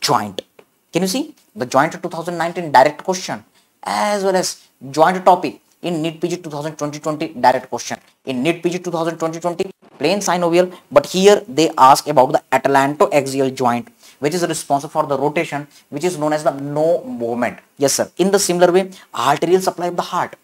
joint. Can you see the joint 2019 direct question as well as joint topic in NEET PG 2020-20 direct question. In NEET PG 2020-20 plain synovial but here they ask about the atlanto axial joint which is responsible for the rotation which is known as the no movement. Yes sir. In the similar way arterial supply of the heart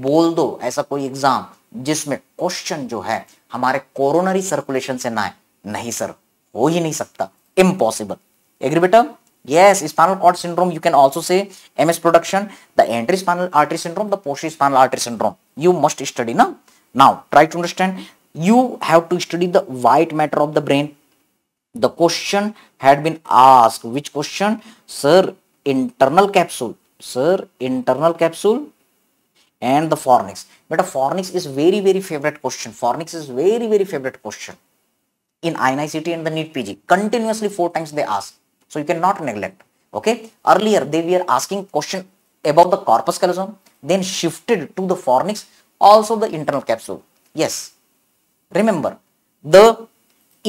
बोल दो ऐसा कोई exam जिसमें question जो है हमारे coronary circulation से ना है नहीं सर हो ही नहीं सकता impossible Agree better? Yes, spinal cord syndrome, you can also say MS production, the anterior spinal artery syndrome, the posterior spinal artery syndrome. You must study now. Now, try to understand. You have to study the white matter of the brain. The question had been asked. Which question? Sir, internal capsule. Sir, internal capsule and the fornix. But a fornix is very, very favorite question. Fornix is very, very favorite question in INICT and the NEET PG. Continuously four times they ask So you cannot neglect. Okay. Earlier they were asking question about the corpus callosum, then shifted to the fornix, also the internal capsule. Yes. Remember the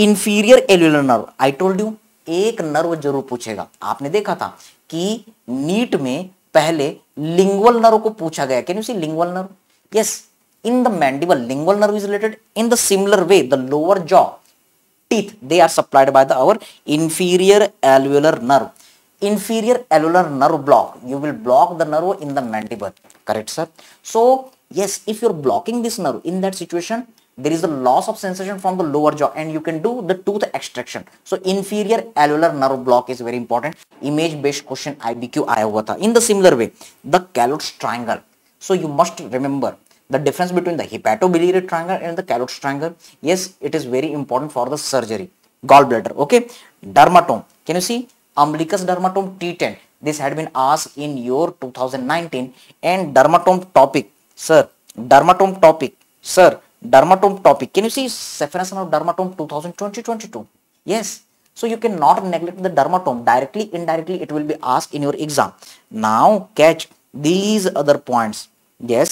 inferior alveolar nerve. I told you एक nerve जरूर पूछेगा आपने देखा था कि NEET में पहले lingual nerve को पूछा गया can you see lingual nerve yes in the mandible lingual nerve is related in the similar way the lower jaw teeth they are supplied by the our inferior alveolar nerve inferior alveolar nerve block you will block the nerve in the mandible correct sir so yes if you're blocking this nerve in that situation there is a loss of sensation from the lower jaw and you can do the tooth extraction so inferior alveolar nerve block is very important image based question ibq aaya in the similar way the callous triangle so you must remember the difference between the hepatobiliary triangle and the carotid triangle yes it is very important for the surgery gallbladder okay dermatome can you see umbilicus dermatome t10 this had been asked in your 2019 and dermatome topic sir dermatome topic sir dermatome topic can you see separation of dermatome 2020-22 yes so you cannot neglect the dermatome directly indirectly it will be asked in your exam now catch these other points yes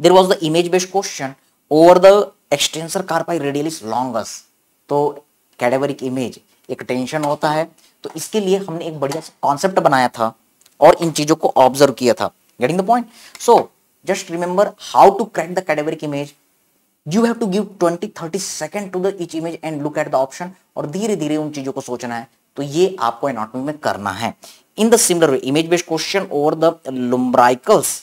there There was the image-based question over the extensor radial is longus. तो cadaveric image एक tension होता है तो इसके लिए हमने एक बढ़िया कॉन्सेप्ट बनाया था और इन चीजों को ऑब्जर्व किया था getting the point so just remember how to crack the cadaveric image you have to give 20 30 second to the each image and look at the option और धीरे धीरे उन चीजों को सोचना है तो ये आपको एनाटॉमी में करना है in the similar way image based question over the lumbricals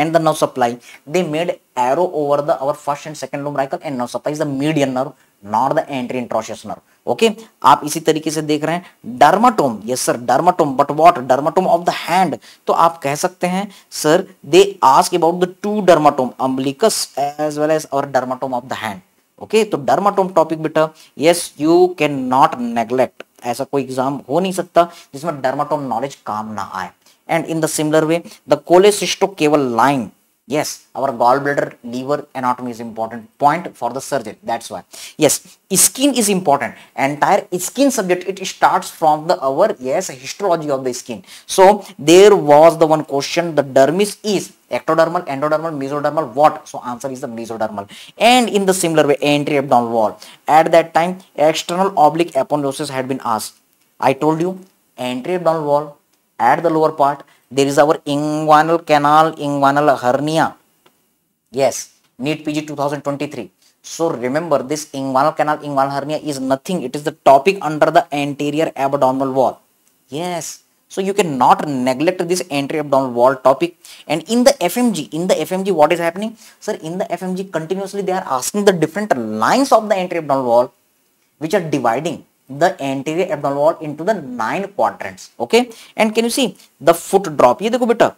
and the nerve supply they made arrow over the our first and second lumbrical and nerve supply is the median nerve not the anterior interosseous nerve okay आप इसी तरीके से देख रहे हैं dermatome yes sir dermatome but what dermatome of the hand तो आप कह सकते हैं sir they ask about the two dermatome umbilicus as well as और dermatome of the hand okay तो डर्माटोम टॉपिक बेटा yes you can not neglect ऐसा कोई एग्जाम हो नहीं सकता जिसमें डर्माटोम नॉलेज काम ना आए and in the similar way the cholecystocaval line yes our gallbladder liver anatomy is important point for the surgeon that's why yes skin is important entire skin subject it starts from the our yes histology of the skin so there was the one question the dermis is ectodermal endodermal mesodermal what so answer is the mesodermal and in the similar way entry abdominal wall at that time external oblique aponeurosis had been asked i told you entry abdominal wall at the lower part there is our inguinal canal inguinal hernia yes need pg 2023 so remember this inguinal canal inguinal hernia is nothing it is the topic under the anterior abdominal wall yes so you cannot neglect this anterior abdominal wall topic and in the fmg in the fmg what is happening sir in the fmg continuously they are asking the different lines of the anterior abdominal wall which are dividing the anterior abdominal wall into the nine quadrants okay and can you see the foot drop ye dekho beta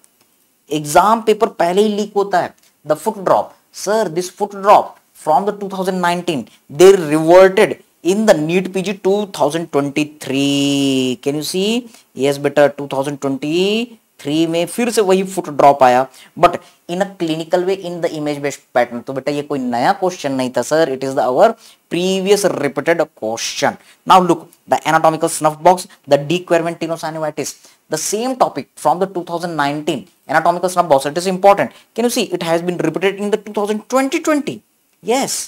exam paper pehle hi leak hota hai the foot drop sir this foot drop from the 2019 they reverted in the neat pg 2023 can you see yes beta 2020. Three में फिर से वही foot drop आया but in a clinical way in the image based pattern तो बेटा ये कोई नया क्वेश्चन नहीं था sir it is the our previous repeated question now look the anatomical snuff box the de Quervain tenosynovitis the same topic from the 2019 anatomical snub box it is important can you see it has been repeated in the 2020 yes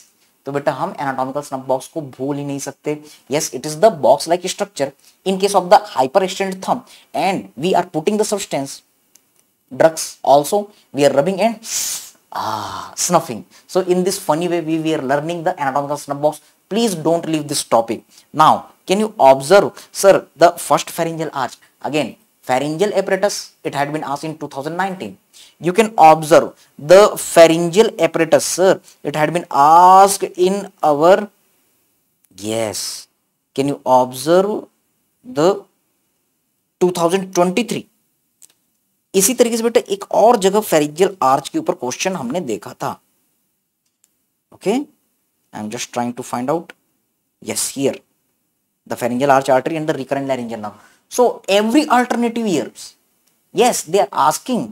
तो बेटा हम anatomical snuff box को भूल ही नहीं सकते yes it is the box like structure in case of the hyper extend thumb and we are putting the substance drugs also we are rubbing and snuffing so in this funny way we we are learning the anatomical snuff box please don't leave this topic now can you observe sir the first pharyngeal arch again pharyngeal apparatus it had been asked in 2019 you can observe the pharyngeal apparatus sir it had been asked in our yes can you observe the 2023 इसी तरीके से बेटा एक और जगह फेरिजियल arch के ऊपर question हमने देखा था okay I am just trying to find out yes here the pharyngeal arch artery and the recurrent laryngeal nerve So every alternative ears yes, they are asking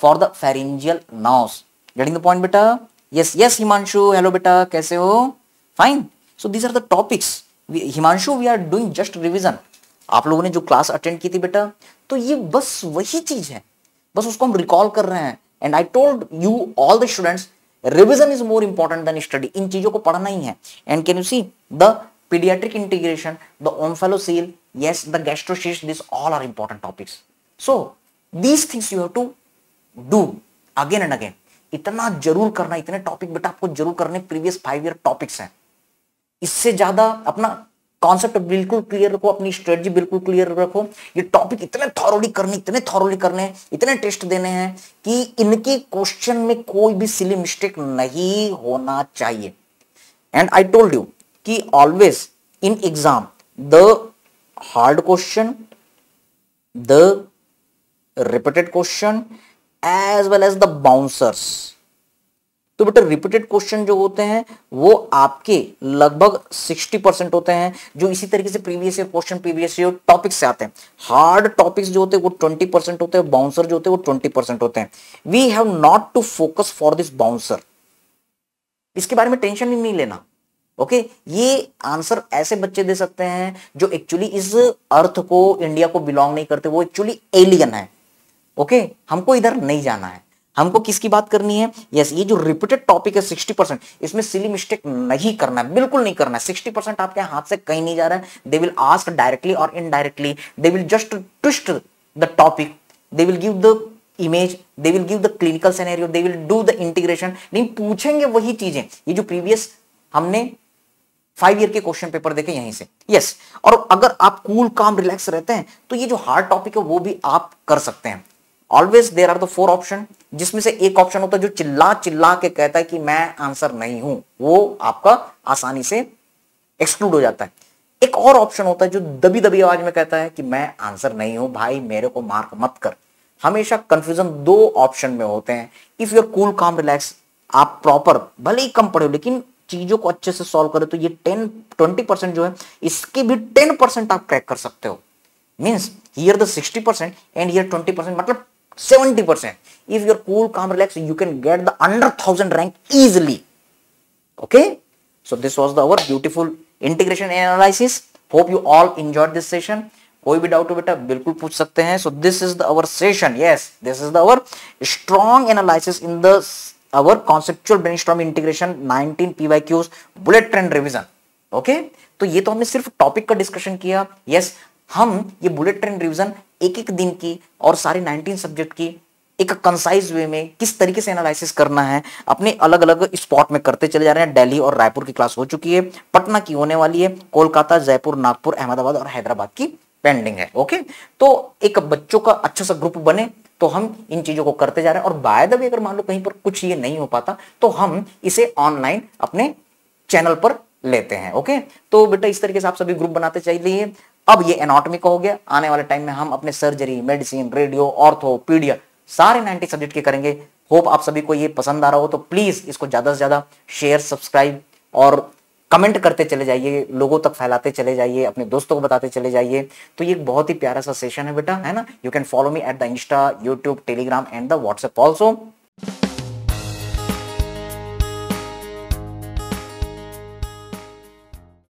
for the pharyngeal nose Getting the point, beta? Yes, yes, Himanshu. Hello, beta. Kaise ho? Fine. So these are the topics. we, himanshu we are doing just revision आप लोगों ने जो class attend की थी बेटा तो ये बस वही चीज है बस उसको हम रिकॉल कर रहे हैं and I told you all the students revision is more important than study इन चीजों को पढ़ना ही है and can you see the pediatric integration the omphalocele yes the gastrocele these all are important topics so these things you have to do again and again इतना जरूर करना इतने टॉपिक बेटा आपको जरूर करने प्रीवियस फाइव ईयर टॉपिक्स हैं इससे ज्यादा अपना कॉन्सेप्ट बिल्कुल क्लियर रखो अपनी स्ट्रेटजी बिल्कुल क्लियर रखो ये टॉपिक इतने थॉरोली करने इतने थॉरोली करने इतने टेस्ट देने हैं कि इनके क्वेश्चन में कोई भी सिली मिस्टेक नहीं होना चाहिए एंड आई टोल्ड यू कि always in exam the hard question, the repeated question as well as the bouncers. तो बेटा रिपीटेड क्वेश्चन जो होते हैं वो आपके लगभग 60 परसेंट होते हैं जो इसी तरीके से previous year question previous year topics से आते हैं हार्ड टॉपिक्स जो होते हैं वो 20 परसेंट होते हैं बाउंसर जो होते हैं वो 20 परसेंट होते हैं we have not to focus for this bouncer इसके बारे में टेंशन नहीं लेना ओके ये आंसर ऐसे बच्चे दे सकते हैं जो एक्चुअली इस अर्थ को इंडिया को बिलोंग नहीं करते वो एक्चुअली एलियन है ओके हमको इधर नहीं जाना है हमको किसकी बात करनी है यस yes, ये जो रिपीटेड टॉपिक है सिक्सटी परसेंट इसमें सिली मिस्टेक नहीं करना है बिल्कुल नहीं करना है सिक्सटी परसेंट आपके हाथ से कहीं नहीं जा रहा है दे विल आस्क डायरेक्टली और indirectly they will just twist the topic they will give the image they will give the clinical scenario they will do the integration नहीं पूछेंगे वही चीजें ये जो प्रीवियस हमने फाइव ईयर के क्वेश्चन पेपर देखें यहीं से यस yes. और अगर आप कूल काम रिलैक्स रहते हैं तो ये जो हार्ड टॉपिक है वो भी आप कर सकते हैं always there are the four option जिसमें से एक ऑप्शन होता है जो चिल्ला चिल्ला के कहता है कि मैं आंसर नहीं हूं वो आपका आसानी से एक्सक्लूड हो जाता है एक और ऑप्शन होता है जो दबी दबी आवाज में कहता है कि मैं आंसर नहीं हूं भाई मेरे को मार्क मत कर हमेशा कंफ्यूजन दो ऑप्शन में होते हैं if you're cool calm relax आप प्रॉपर भले ही कम पढ़े लेकिन चीजों को अच्छे से सॉल्व करो तो ये टेन ट्वेंटी परसेंट जो है इसके भी टेन परसेंट आप क्रैक कर सकते हो means here the sixty percent and here twenty percent मतलब seventy percent if you're cool calm relax you can get the under thousand rank easily okay so this was the our beautiful integration analysis hope you all enjoy this session कोई भी doubt हो बेटा बिल्कुल पूछ सकते हैं so this is the our session yes this is the our strong analysis in the our conceptual brainstorm integration 19 PYQs bullet train revision okay? to ye to humne sirf topic ka discussion kiya yes, hum ye bullet train revision ek ek din ki aur sare 19 subject ki एक concise way में किस तरीके से analysis करना है अपने अलग अलग स्पॉट में करते चले जा रहे हैं दिल्ली और रायपुर की क्लास हो चुकी है पटना की होने वाली है कोलकाता जयपुर नागपुर अहमदाबाद और हैदराबाद की पेंडिंग है ओके तो एक बच्चों का अच्छा सा ग्रुप बने तो हम इन चीज़ों को करते जा रहे हैं और बाय द वे अगर मान लो कहीं पर कुछ ये नहीं हो पाता तो हम इसे ऑनलाइन अपने चैनल पर लेते हैं ओके तो बेटा इस तरीके से आप सभी ग्रुप बनाते चाहिए अब ये एनाटॉमी का हो गया आने वाले टाइम में हम अपने सर्जरी मेडिसिन रेडियो ऑर्थोपीडिया सारे नाइनटी सब्जेक्ट के करेंगे होप आप सभी को ये पसंद आ रहा हो तो प्लीज़ इसको ज़्यादा से ज़्यादा शेयर सब्सक्राइब और कमेंट करते चले जाइए लोगों तक फैलाते चले जाइए अपने दोस्तों को बताते चले जाइए तो ये एक बहुत ही प्यारा सा सेशन है बेटा है ना you can follow me at the Insta YouTube Telegram and the WhatsApp also